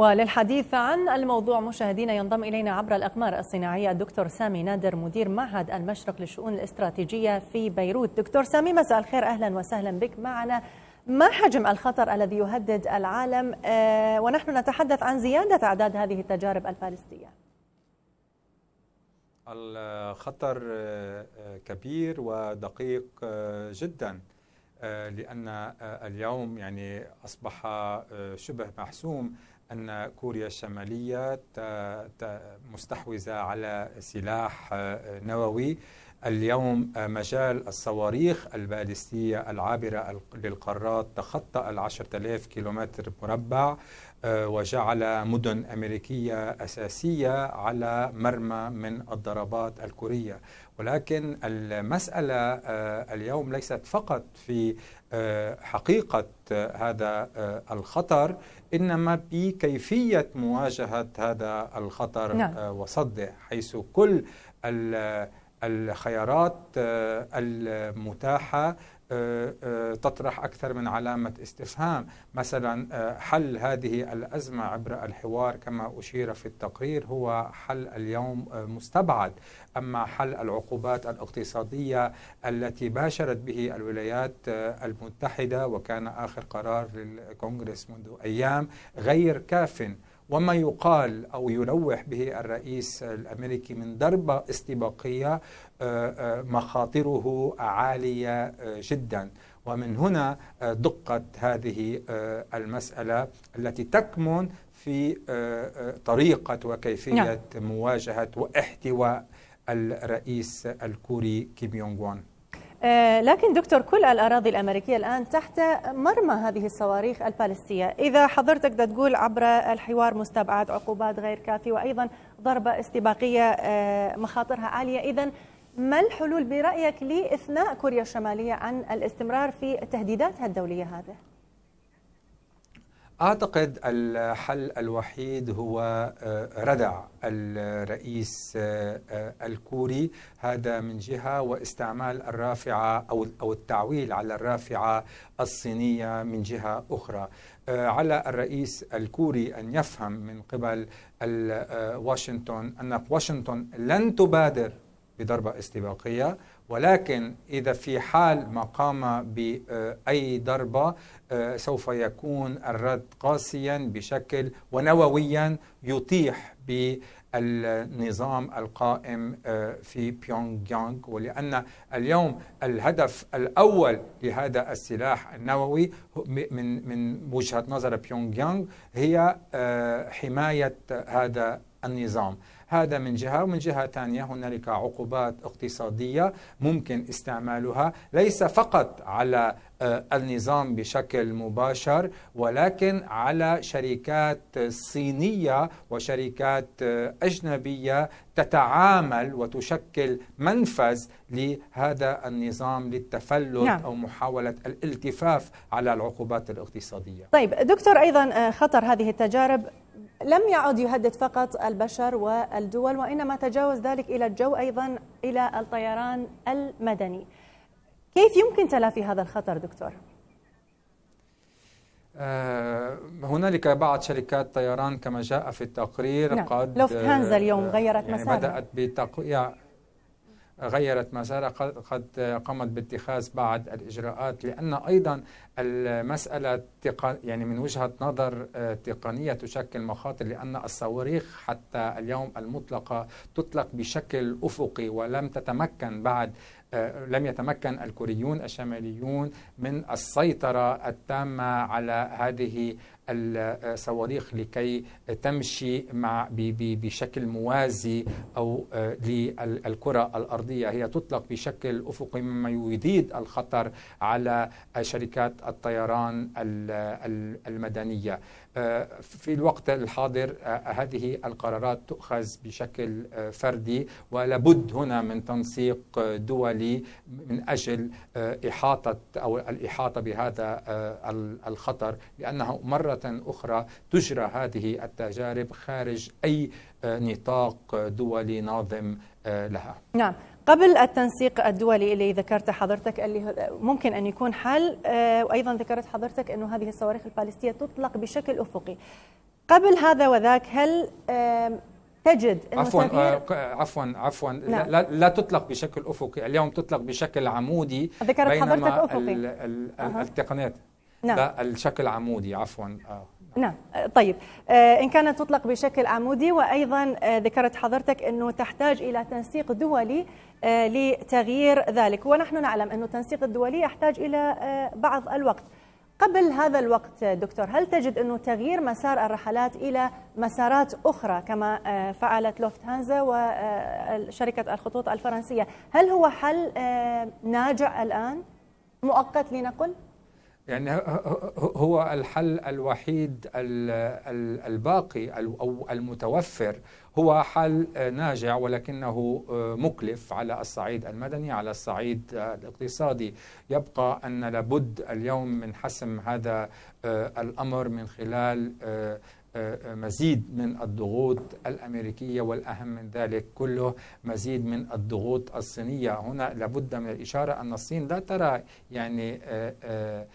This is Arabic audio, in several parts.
وللحديث عن الموضوع مشاهدينا ينضم إلينا عبر الأقمار الصناعية الدكتور سامي نادر مدير معهد المشرق للشؤون الاستراتيجية في بيروت دكتور سامي مساء الخير أهلا وسهلا بك معنا ما حجم الخطر الذي يهدد العالم آه، ونحن نتحدث عن زيادة أعداد هذه التجارب البالستية الخطر آه، آه، كبير ودقيق جدا لأن اليوم يعني أصبح شبه محسوم أن كوريا الشمالية مستحوذة على سلاح آه، نووي اليوم آه، مجال الصواريخ البالستية العابرة للقارات تخطى العشرة آلاف كيلومتر مربع آه، وجعل مدن أمريكية أساسية على مرمى من الضربات الكورية ولكن المسألة آه، اليوم ليست فقط في حقيقة هذا الخطر إنما بكيفية مواجهة هذا الخطر نعم. وصده حيث كل الخيارات آه، المتاحه آه، آه، تطرح اكثر من علامه استفهام، مثلا حل هذه الازمه عبر الحوار كما اشير في التقرير هو حل اليوم مستبعد، اما حل العقوبات الاقتصاديه التي باشرت به الولايات المتحده وكان اخر قرار للكونغرس منذ ايام غير كاف وما يقال أو يلوح به الرئيس الأمريكي من ضربة استباقية آه، آه، مخاطره عالية آه، جدا ومن هنا دقة هذه المسألة التي تكمن في طريقة وكيفية نعم. مواجهة واحتواء الرئيس الكوري كيم يونغ وان آه، لكن دكتور كل الأراضي الأمريكية الآن تحت مرمى هذه الصواريخ البالستية إذا حضرتك تقول عبر الحوار مستبعد عقوبات غير كافية وأيضا ضربة استباقية آه، مخاطرها عالية إذا ما الحلول برأيك لإثناء كوريا الشمالية عن الاستمرار في تهديداتها الدولية هذه؟ أعتقد الحل الوحيد هو آه، ردع الرئيس آه، آه، الكوري هذا من جهة واستعمال الرافعة أو التعويل على الرافعة الصينية من جهة أخرى على الرئيس الكوري أن يفهم من قبل واشنطن أن واشنطن لن تبادر بضربة استباقية ولكن إذا في حال ما قام بأي ضربة آه، سوف يكون الرد قاسيا بشكل ونوويا يطيح بالنظام القائم آه، في بيونغ يانغ ولأن اليوم الهدف الأول لهذا السلاح النووي من من وجهة نظر بيونغ يانغ هي آه، حماية هذا النظام هذا من جهة ومن جهة ثانية هنالك عقوبات اقتصادية ممكن استعمالها ليس فقط على آه، النظام بشكل مباشر ولكن على شركات صينية وشركات آه، أجنبية تتعامل وتشكل منفذ لهذا النظام للتفلت نعم. أو محاولة الالتفاف على العقوبات الاقتصادية طيب دكتور أيضا آه، خطر هذه التجارب لم يعد يهدد فقط البشر والدول وإنما تجاوز ذلك إلى الجو أيضا إلى الطيران المدني كيف يمكن تلافي هذا الخطر دكتور؟ آه، هنالك بعض شركات طيران كما جاء في التقرير نعم. قد هانزا اليوم آه، غيرت يعني مسارها بدأت بتقوية غيرت مسارها قد قامت باتخاذ بعض الإجراءات لأن أيضا المسألة يعني من وجهة نظر آه، تقنية تشكل مخاطر لأن الصواريخ حتى اليوم المطلقة تطلق بشكل أفقي ولم تتمكن بعد آه، لم يتمكن الكوريون الشماليون من السيطرة التامة على هذه الصواريخ لكي تمشي مع بشكل موازي أو آه، للكرة الأرضية هي تطلق بشكل أفقي مما يزيد الخطر على شركات الطيران المدنية آه، في الوقت الحاضر هذه القرارات تؤخذ بشكل فردي ولابد هنا من تنسيق دولي العملي من أجل آه، إحاطة أو الإحاطة بهذا آه، الخطر لأنه مرة أخرى تجرى هذه التجارب خارج أي آه، نطاق دولي ناظم لها نعم قبل التنسيق الدولي اللي ذكرته حضرتك اللي ممكن ان يكون حل وايضا ذكرت حضرتك انه هذه الصواريخ البالستيه تطلق بشكل افقي قبل هذا وذاك هل تجد أنه عفوا سفير آه، عفوا عفوا نعم. لا, لا تطلق بشكل افقي اليوم تطلق بشكل عمودي ذكرت حضرتك افقي ال ال أه. التقنيات نعم. الشكل عمودي عفوا آه. نعم, نعم. آه، طيب آه، إن كانت تطلق بشكل عمودي وأيضا ذكرت حضرتك أنه تحتاج إلى تنسيق دولي لتغيير ذلك ونحن نعلم أنه التنسيق الدولي يحتاج إلى بعض الوقت قبل هذا الوقت دكتور هل تجد أنه تغيير مسار الرحلات إلى مسارات أخرى كما آه، فعلت لوفت هانزا وشركة الخطوط الفرنسية هل هو حل آه، ناجع الآن مؤقت لنقل؟ يعني هو الحل الوحيد الباقي او المتوفر هو حل ناجع ولكنه آه، مكلف على الصعيد المدني على الصعيد آه، الاقتصادي يبقى ان لابد اليوم من حسم هذا آه، الامر من خلال مزيد من الضغوط الأمريكية والأهم من ذلك كله مزيد من الضغوط الصينية هنا لابد من الإشارة أن الصين لا ترى يعني آه، آه،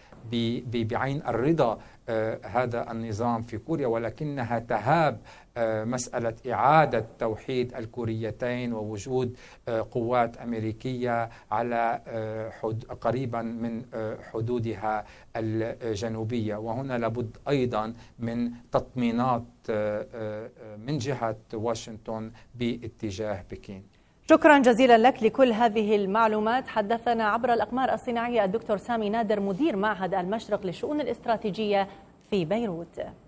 بعين الرضا آه، هذا النظام في كوريا ولكنها تهاب آه، مسألة إعادة توحيد الكوريتين ووجود آه، قوات أمريكية على آه، حد قريبا من حدودها الجنوبية وهنا لابد أيضا من تطمينات من جهة واشنطن باتجاه بكين شكرا جزيلا لك لكل هذه المعلومات حدثنا عبر الأقمار الصناعية الدكتور سامي نادر مدير معهد المشرق للشؤون الاستراتيجية في بيروت